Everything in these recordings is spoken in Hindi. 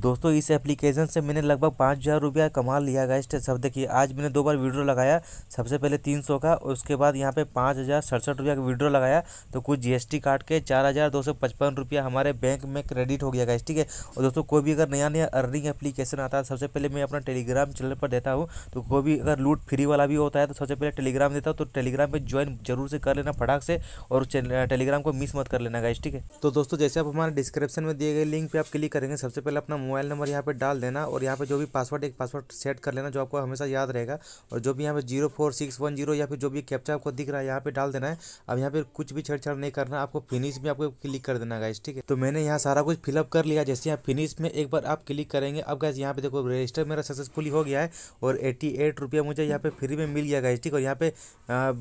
दोस्तों इस एप्लीकेशन से मैंने लगभग पाँच हज़ार रुपया कमा लिया गया इस सब देखिए आज मैंने दो बार वीडियो लगाया सबसे पहले तीन सौ का और उसके बाद यहाँ पे पाँच हज़ार सड़सठ रुपया का वीडियो लगाया तो कुछ जीएसटी काट के चार हज़ार दो सौ पचपन रुपया हमारे बैंक में क्रेडिट हो गया गाइस ठीक है और दोस्तों कोई भी अगर नया नया अर्निंग एप्लीकेशन आता है सबसे पहले मैं अपना टेलीग्राम चैनल पर देता हूँ तो कोई भी अगर लूट फ्री वाला भी होता है तो सबसे पहले टेलीग्राम देता हूँ तो टेलीग्राम पर ज्वाइन जरूर से कर लेना फटाक से और टेलीग्राम को मिस मत कर लेना गाइस ठीक है तो दोस्तों जैसे आप हमारे डिस्क्रिप्शन में दिए गए लिंक पर आप क्लिक करेंगे सबसे पहले अपना मोबाइल नंबर यहाँ पे डाल देना और यहाँ पे जो भी पासवर्ड एक पासवर्ड सेट कर लेना जो आपको हमेशा याद रहेगा और जो भी यहाँ पे zero four six one zero या फिर जो भी कैप्चा आपको दिख रहा है यहाँ पे डाल देना है अब यहाँ पे कुछ भी छेड़छाड़ नहीं करना आपको फिनिश में आपको क्लिक कर देना गाइस ठीक है तो मैंने यहाँ सारा कुछ फिलअप कर लिया जैसे यहाँ फिनिश में एक बार आप क्लिक करेंगे अब गाइस यहाँ पे देखो रजिस्टर मेरा सक्सेसफुली हो गया है और एट्टी एट रुपया मुझे यहाँ पे फ्री में मिल गया गाइस ठीक और यहाँ पे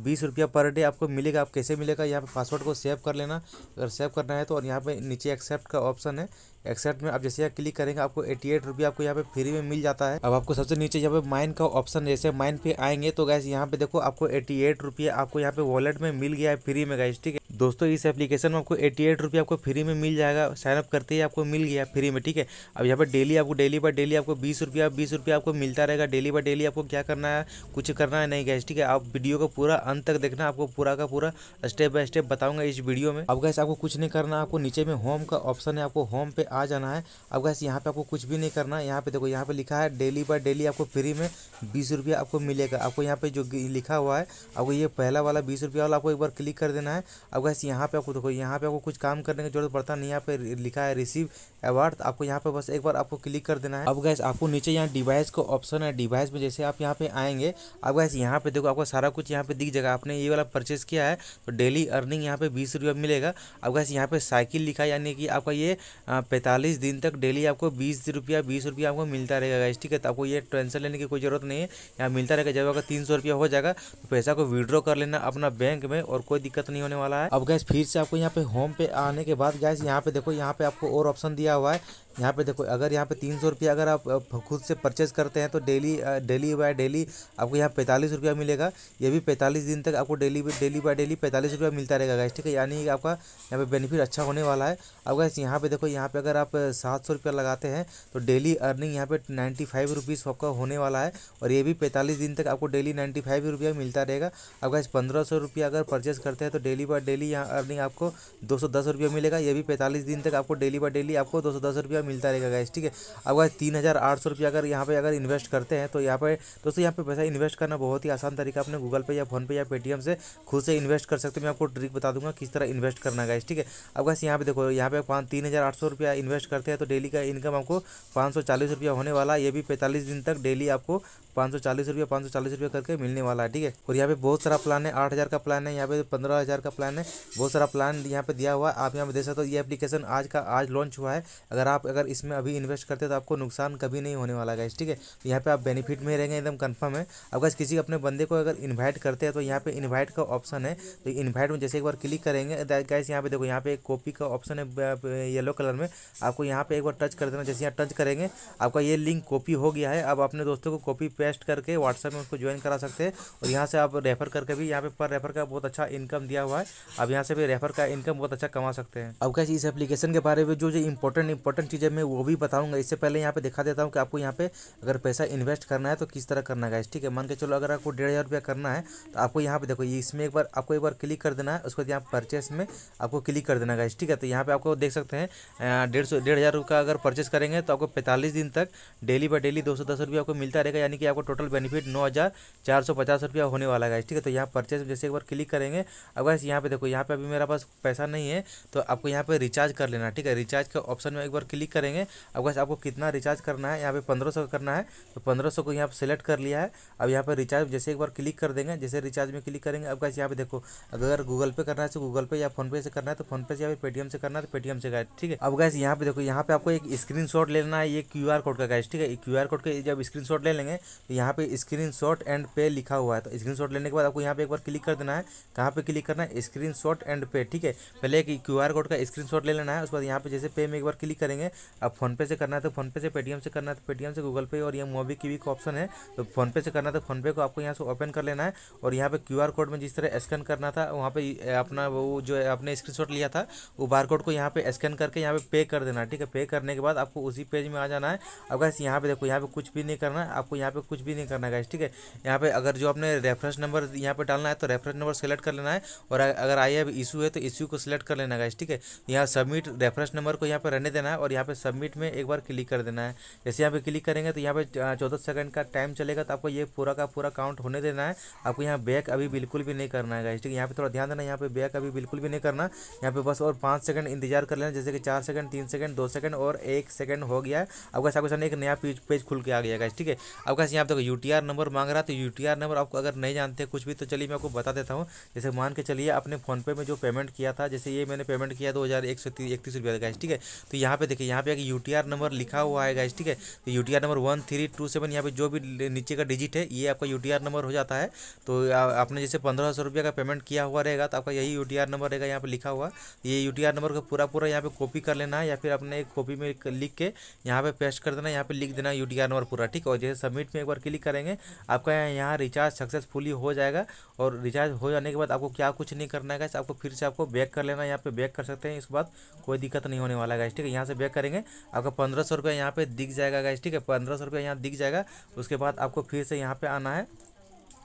बीस रुपया पर डे आपको मिलेगा आप कैसे मिलेगा यहाँ पे पासवर्ड को सेव कर लेना अगर सेव करना है तो और यहाँ पे नीचे एक्सेप्ट का ऑप्शन है एक्सेप्ट में आप जैसे यहाँ क्लिक करेंगे आपको एटी एट रुपया आपको यहाँ पे फ्री में मिल जाता है अब आपको सबसे नीचे यहाँ पे माइन का ऑप्शन जैसे माइन पे आएंगे तो गैस यहाँ पे देखो आपको एटी एट रुपया आपको यहाँ पे वॉलेट में मिल गया है फ्री में गैस ठीक है दोस्तों इस एप्लीकेशन में आपको एट्टी एट रुपये आपको फ्री में मिल जाएगा साइनअप करते ही आपको मिल गया फ्री में ठीक है अब यहाँ पर डेली आपको डेली बाय डेली आपको बीस रुपया बीस रुपया आपको मिलता रहेगा डेली बाय डेली आपको क्या करना है कुछ करना है नहीं गैस ठीक है आप वीडियो को पूरा अंत तक देखना आपको पूरा का पूरा स्टेप बाय स्टेप बताऊंगा इस वीडियो में अब गैस आपको कुछ नहीं करना आपको नीचे में होम का ऑप्शन है आपको होम पे आ जाना है अब गैस यहाँ पे आपको कुछ भी नहीं करना है यहाँ पे देखो यहाँ पे लिखा है डेली बाय डेली आपको फ्री में बीस रुपया आपको मिलेगा आपको यहाँ पे जो लिखा हुआ है आपको ये पहला वाला बीस रुपया वाला आपको एक बार क्लिक कर देना है अब गैस यहाँ पे आपको देखो यहाँ पे आपको कुछ काम करने की जरूरत पड़ता नहीं यहाँ पे लिखा है रिसीव अवार्ड आपको यहाँ पे बस एक बार आपको क्लिक कर देना है अब गैस आपको नीचे यहाँ डिवाइस को ऑप्शन है डिवाइस में जैसे आप यहाँ पे आएंगे अब गैस यहाँ पे देखो आपको सारा कुछ यहाँ पे दिख जाएगा आपने ये वाला परचेस किया है तो डेली अर्निंग यहाँ पे बीस रुपया मिलेगा अब गैस यहाँ पे साइकिल लिखा यानी कि आपका ये पैंतालीस दिन तक डेली आपको बीस रुपया बीस रुपया आपको मिलता रहेगा गैस ठीक है तो आपको ये टेंशन लेने की कोई ज़रूरत नहीं है यहाँ मिलता रहेगा जब आपका तीन सौ रुपया हो जाएगा तो पैसा को विड्रॉ कर लेना अपना बैंक में और कोई दिक्कत नहीं होने वाला है अब गैस फिर से आपको यहाँ पे होम पे आने के बाद गैस यहाँ पे देखो यहाँ पे आपको और ऑप्शन दिया हुआ है यहाँ पे देखो अगर यहाँ पे तीन सौ रुपया अगर आप खुद से परचेज करते हैं तो डेली डेली बाय डेली आपको यहाँ पैंतालीस रुपया मिलेगा ये भी पैंतालीस दिन तक आपको डेली डेली बाय डेली पैंतालीस रुपया मिलता रहेगा गैस ठीक है यानी आपका यहाँ पे बेनिफिट अच्छा होने वाला है अब गैस यहाँ पे देखो यहाँ पे अगर आप सात सौ रुपया लगाते हैं तो डेली अर्निंग यहाँ पे नाइन्टी फाइव रुपीज़ आपका होने वाला है और ये भी पैंतालीस दिन तक आपको डेली नाइन्टी फाइव रुपया मिलता रहेगा अब गैस पंद्रह सौ रुपया अगर परचेज करते हैं तो डेली बाय डेली डेली यहाँ अर्निंग आपको दो सौ दस रुपया मिलेगा ये भी पैंतालीस दिन तक आपको डेली बाय डेली आपको दो सौ दस रुपया मिलता रहेगा गाइस ठीक है अब अगर तीन हज़ार आठ सौ रुपया अगर यहाँ पे अगर इन्वेस्ट करते हैं तो यहाँ पे दोस्तों यहाँ पे पैसा इन्वेस्ट करना बहुत ही आसान तरीका अपने गूगल पे या फोनपे या पेटीएम से खुद से इन्वेस्ट कर सकते हैं मैं आपको ट्रिक बता दूंगा किस तरह इन्वेस्ट करना गाइस ठीक है अब गाइस यहाँ पे देखो यहाँ पे पाँच तीन हज़ार आठ सौ रुपया इन्वेस्ट करते हैं तो डेली का इनकम आपको पाँच सौ चालीस रुपया होने वाला ये भी पैंतालीस दिन तक डेली आपको पाँच सौ चालीस रुपया पाँच सौ चालीस रुपया करके मिलने वाला है ठीक है और यहाँ पे बहुत सारा प्लान है आठ हज़ार का प्लान है यहाँ पे पंद्रह हज़ार का प्लान है बहुत सारा प्लान यहाँ पे दिया हुआ है आप यहाँ पे देख सकते हो ये एप्लीकेशन आज का आज लॉन्च हुआ है अगर आप अगर इसमें अभी इन्वेस्ट करते हैं तो आपको नुकसान कभी नहीं होने वाला है ठीक है तो यहाँ पे आप बेनिफिट में रहेंगे एकदम कन्फर्म है अब अगर किसी अपने बंदे को अगर इन्वाइट करते हैं तो यहाँ पे इन्वाइट का ऑप्शन है तो इन्वाइट में जैसे एक बार क्लिक करेंगे गैस यहाँ पे देखो यहाँ पे एक कॉपी का ऑप्शन है येलो कलर में आपको यहाँ पे एक बार टच कर देना जैसे यहाँ टच करेंगे आपका ये लिंक कॉपी हो गया है अब अपने दोस्तों को कॉपी पे पेस्ट करके व्हाट्सएप में उसको ज्वाइन करा सकते हैं और यहाँ से आप रेफर करके भी यहाँ पे पर रेफर का बहुत अच्छा इनकम दिया हुआ है आप यहाँ से भी रेफर का इनकम बहुत अच्छा कमा सकते हैं अब कैसे इस एप्लीकेशन के बारे में जो जो इंपॉर्टेंट इंपॉर्टेंट चीज़ें मैं वो भी बताऊँगा इससे पहले यहाँ पर दिखा देता हूँ कि आपको यहाँ पे अगर पैसा इन्वेस्ट करना है तो किस तरह करना है ठीक है मान के चलो अगर आपको डेढ़ हज़ार रुपया करना है तो आपको यहाँ पे देखो इसमें एक बार आपको एक बार क्लिक कर देना है उसके बाद यहाँ परचेस में आपको क्लिक कर देना है ठीक है तो यहाँ पे आपको देख सकते हैं डेढ़ सौ डेढ़ हज़ार का अगर परचेस करेंगे तो आपको पैंतालीस दिन तक डेली बाय डेली दो सौ दस रुपये आपको मिलता रहेगा यानी कि आपको टोटल बेनिफिट नौ हज़ार चार सौ पचास रुपया होने वाला है ठीक है तो यहाँ परचेज जैसे एक बार क्लिक करेंगे अब वैसे यहाँ पे देखो यहाँ पे अभी मेरा पास पैसा नहीं है तो आपको यहाँ पे रिचार्ज कर लेना ठीक है रिचार्ज के ऑप्शन में एक बार क्लिक करेंगे अब वैसे आपको कितना रिचार्ज करना है यहाँ पे पंद्रह सौ करना है तो पंद्रह को यहाँ पर सेलेक्ट कर लिया है अब यहाँ पर रिचार्ज जैसे एक बार क्लिक कर देंगे जैसे रिचार्ज में क्लिक करेंगे अब वैसे यहाँ पे देखो अगर गूगल पे करना है तो गूगल पे या फोनपे से करना है तो फोनपे से या फिर पेटीएम से करना है तो पेटीएम से गैस ठीक है अब गैस यहाँ पे देखो यहाँ पे आपको एक स्क्रीन लेना है ये क्यू कोड का गैस ठीक है क्यू कोड के जब स्क्रीन ले लेंगे तो यहाँ पे स्क्रीन शॉट एंड पे लिखा हुआ है तो स्क्रीन शॉट लेने के बाद आपको यहाँ पे एक बार क्लिक कर देना है कहाँ पे क्लिक करना है स्क्रीन शॉट एंड पे ठीक है पहले एक क्यू आर कोड का स्क्रीन शॉट ले लेना है उसके बाद यहाँ पे जैसे पे में एक बार क्लिक करेंगे अब फोनपे से करना है तो फोनपे से पेटीएम से करना है तो पेटीएम से गूगल पे और ये मोबी की भी ऑप्शन है तो फोनपे से करना है तो फोनपे को आपको यहाँ से ओपन कर लेना है और यहाँ पे क्यू कोड में जिस तरह स्कैन करना था वहाँ पे अपना वो जो आपने स्क्रीन लिया था वो बार कोड को यहाँ पे स्कैन करके यहाँ पे पे कर देना ठीक है पे करने के बाद आपको उसी पेज में आ जाना है अब बस यहाँ पे देखो यहाँ पे कुछ भी नहीं करना है आपको यहाँ पे कुछ भी नहीं करना है गाइस ठीक है यहाँ पे अगर जो आपने रेफरेंस नंबर यहाँ पे डालना है तो रेफरेंस नंबर सेलेक्ट कर लेना है और अगर आई एफ इशू है तो इशू को सिलेक्ट कर लेना गाइस ठीक है यहाँ सबमिट रेफरेंस नंबर को यहाँ पर रहने देना है और यहाँ पर सबमिट में एक बार क्लिक कर देना है जैसे यहाँ पर क्लिक करेंगे तो यहाँ पर चौदह सेकंड का टाइम चलेगा तो आपको ये पूरा का पूरा काउंट होने देना है आपको यहाँ बैक अभी बिल्कुल भी नहीं करना है गाइस ठीक है यहाँ पर थोड़ा ध्यान देना यहाँ पर बैक अभी बिल्कुल भी नहीं करना यहाँ पर बस और पाँच सेकंड इंतजार कर लेना जैसे कि चार सेकंड तीन सेकंड दो सेकंड और एक सेकंड हो गया है आपका सामने एक नया पेज पेज खुल के आ गया गाइस ठीक है आपका यहाँ आप देखो यू नंबर मांग रहा है तो यू नंबर आपको अगर नहीं जानते कुछ भी तो चलिए मैं आपको बता देता हूँ जैसे मान के चलिए आपने फ़ोनपे में जो पेमेंट किया था जैसे ये मैंने पेमेंट किया दो हज़ार एक सौ इकतीस रुपये का ठीक है तो यहाँ पे देखिए यहाँ पे यू नंबर लिखा हुआ है गाइज ठीक है तो you number one three two seven यहाँ पर जो भी नीचे का डिजिट है ये आपका यू नंबर हो जाता है तो आपने जैसे पंद्रह सौ रुपये का पेमेंट किया हुआ रहेगा तो आपका यही यू नंबर रहेगा यहाँ पर लिखा हुआ ये यू नंबर का पूरा पूरा यहाँ पर कॉपी कर लेना है या फिर अपने एक कॉपी में लिख के यहाँ पर पेस्ट कर देना है यहाँ पर लिख देना यू नंबर पूरा ठीक और जैसे सबमिट में एक बार पर क्लिक करेंगे आपका यहाँ रिचार्ज सक्सेसफुली हो जाएगा और रिचार्ज हो जाने के बाद आपको क्या कुछ नहीं करना है आपको फिर से आपको बैक कर लेना है यहाँ पे बैक कर सकते हैं इसके बाद कोई दिक्कत नहीं होने वाला है ठीक है यहाँ से बैक करेंगे आपका पंद्रह सौ रुपया यहाँ पे दिख जाएगा गाइस ठीक है पंद्रह सौ रुपया यहाँ दिख जाएगा उसके बाद आपको फिर से यहाँ पे आना है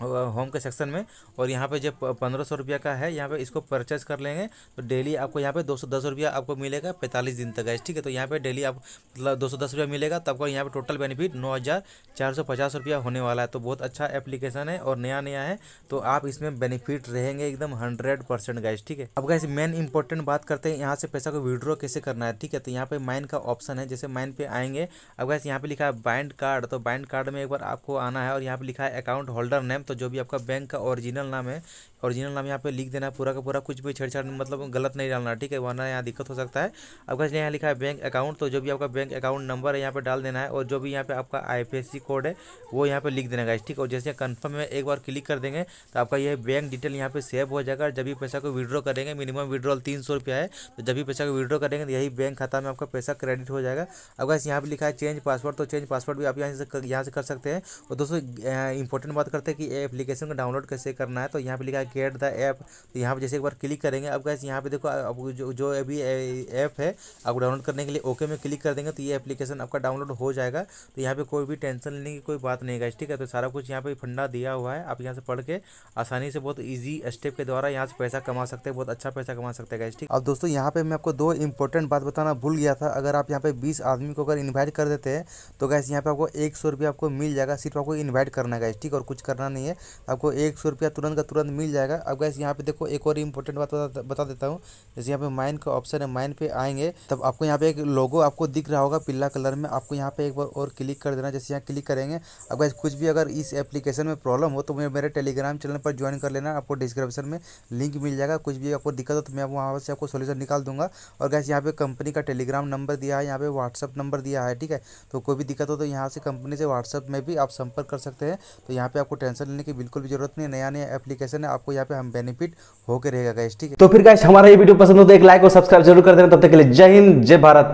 होम के सेक्शन में और यहाँ पे जब पंद्रह सौ रुपया का है यहाँ पे इसको परचेज कर लेंगे तो डेली आपको यहाँ पे दो सौ दस रुपया आपको मिलेगा पैंतालीस दिन तक गैस ठीक है तो यहाँ पे डेली आप मतलब दो सौ दस रुपया मिलेगा तो आपको यहाँ पे टोटल बेनिफिट नौ हज़ार चार सौ पचास रुपया होने वाला है तो बहुत अच्छा एप्लीकेशन है और नया नया है तो आप इसमें बेनिफिट रहेंगे एकदम हंड्रेड परसेंट गैस ठीक है अब गैस मेन इंपॉर्टेंट बात करते हैं यहाँ से पैसा को विड्रॉ कैसे करना है ठीक है तो यहाँ पे माइन का ऑप्शन है जैसे माइन पे आएंगे अब गैस यहाँ पे लिखा है बाइंड कार्ड तो बाइंड कार्ड में एक बार आपको आना है और यहाँ पर लिखा है अकाउंट होल्डर नेम तो जो भी आपका बैंक का ओरिजिनल नाम है ओरिजिनल नाम यहाँ पे लिख देना पूरा का पूरा कुछ भी छेड़छाड़ मतलब गलत नहीं डालना ठीक है वरना यहाँ दिक्कत हो सकता है आपका यहाँ लिखा है बैंक अकाउंट तो जो भी आपका बैंक अकाउंट नंबर है यहाँ पे डाल देना है और जो भी यहाँ पे आपका आईएफएससी कोड है वो यहाँ पे लिख देना गाइस ठीक है और जैसे कन्फर्म में एक बार क्लिक कर देंगे तो आपका यह बैंक डिटेल यहाँ पे सेव हो जाएगा जब भी पैसा को विड्रॉ करेंगे मिनिमम विड्रॉल तीन सौ रुपया है तो जब भी पैसा को विड्रॉ करेंगे तो यही बैंक खाता में आपका पैसा क्रेडिट हो जाएगा अब गाइस यहाँ पर लिखा है चेंज पासवर्ड तो चेंज पासवर्ड भी आप यहाँ से यहाँ से कर सकते हैं और दोस्तों इंपॉर्टेंट बात करते हैं कि एप्लीकेशन को डाउनलोड कैसे करना है तो यहाँ पर लिखा है गेट द ऐप तो यहाँ पर जैसे एक बार क्लिक करेंगे अब कैसे यहाँ पे देखो अब जो जो अभी ऐप है आपको डाउनलोड करने के लिए ओके में क्लिक कर देंगे तो ये एप्लीकेशन आपका डाउनलोड हो जाएगा तो यहाँ पर कोई भी टेंशन लेने की कोई बात नहीं गाइस ठीक है तो सारा कुछ यहाँ पर फंडा दिया हुआ है आप यहाँ से पढ़ के आसानी से बहुत ईजी स्टेप के द्वारा यहाँ से पैसा कमा सकते हैं बहुत अच्छा पैसा कमा सकते हैं गाइस ठीक अब दोस्तों यहाँ पर मैं आपको दो इंपॉर्टेंट बात बताना भूल गया था अगर आप यहाँ पर बीस आदमी को अगर इन्वाइट कर देते हैं तो गैस यहाँ पर आपको एक सौ आपको मिल जाएगा सिर्फ आपको इन्वाइट करना है गाइस ठीक और कुछ करना नहीं है आपको एक सौ तुरंत का तुरंत मिल जाएगा जाएगा अब गैस यहाँ पे देखो एक और इम्पोर्टेंट बात बता, बता देता हूँ जैसे यहाँ पे माइन का ऑप्शन है माइन पे आएंगे तब आपको यहाँ पे एक लोगो आपको दिख रहा होगा पीला कलर में आपको यहाँ पे एक बार और क्लिक कर देना जैसे यहाँ क्लिक करेंगे अब गैस कुछ भी अगर इस एप्लीकेशन में प्रॉब्लम हो तो मुझे मेरे टेलीग्राम चैनल पर ज्वाइन कर लेना आपको डिस्क्रिप्शन में लिंक मिल जाएगा कुछ भी आपको दिक्कत हो तो मैं वहाँ से आपको सोल्यूशन निकाल दूंगा और गैस यहाँ पे कंपनी का टेलीग्राम नंबर दिया है यहाँ पे व्हाट्सअप नंबर दिया है ठीक है तो कोई भी दिक्कत हो तो यहाँ से कंपनी से व्हाट्सअप में भी आप संपर्क कर सकते हैं तो यहाँ पे आपको टेंशन लेने की बिल्कुल भी जरूरत नहीं नया नया एप्लीकेशन है आपको आपको यहाँ पे हम बेनिफिट होकर रहेगा गैस ठीक है तो फिर गैस हमारा ये वीडियो पसंद हो तो एक लाइक और सब्सक्राइब जरूर कर देना तब तक के लिए जय हिंद जय भारत